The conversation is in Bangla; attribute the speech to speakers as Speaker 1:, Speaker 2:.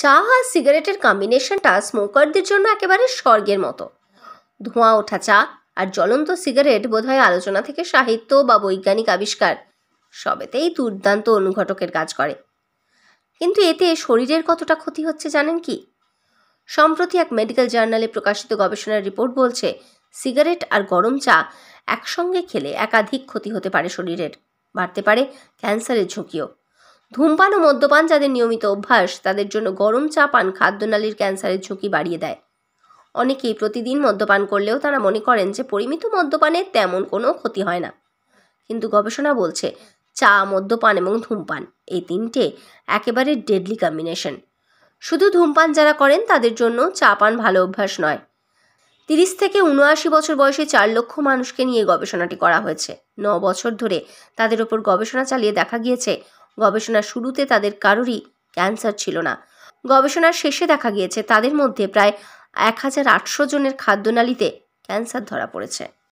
Speaker 1: চা আর সিগারেটের কম্বিনেশনটা স্মোকারদের জন্য একেবারে স্বর্গের মতো ধোঁয়া ওঠা চা আর জ্বলন্ত সিগারেট বোধহয় আলোচনা থেকে সাহিত্য বা বৈজ্ঞানিক আবিষ্কার সবেতেই দুর্দান্ত অনুঘটকের কাজ করে কিন্তু এতে শরীরের কতটা ক্ষতি হচ্ছে জানেন কি সম্প্রতি এক মেডিকেল জার্নালে প্রকাশিত গবেষণার রিপোর্ট বলছে সিগারেট আর গরম চা একসঙ্গে খেলে একাধিক ক্ষতি হতে পারে শরীরের বাড়তে পারে ক্যান্সারের ঝুঁকিও ধূমপান ও মদ্যপান যাদের নিয়মিত অভ্যাস তাদের জন্য গরম চা পান খাদ্যনালীর ক্যান্সারের ঝুঁকি বাড়িয়ে দেয় অনেকেই প্রতিদিন মদ্যপান করলেও তারা মনে করেন যে পরিমিত মদ্যপানের তেমন কোনো ক্ষতি হয় না কিন্তু গবেষণা বলছে চা মদ্যপান এবং ধূমপান এই তিনটে একেবারে ডেডলি কম্বিনেশন শুধু ধূমপান যারা করেন তাদের জন্য চা পান ভালো অভ্যাস নয় তিরিশ থেকে উনআশি বছর বয়সে চার লক্ষ মানুষকে নিয়ে গবেষণাটি করা হয়েছে ন বছর ধরে তাদের ওপর গবেষণা চালিয়ে দেখা গিয়েছে গবেষণার শুরুতে তাদের কারোরই ক্যান্সার ছিল না গবেষণার শেষে দেখা গিয়েছে তাদের মধ্যে প্রায় এক হাজার আটশো জনের খাদ্যনালীতে ক্যান্সার ধরা পড়েছে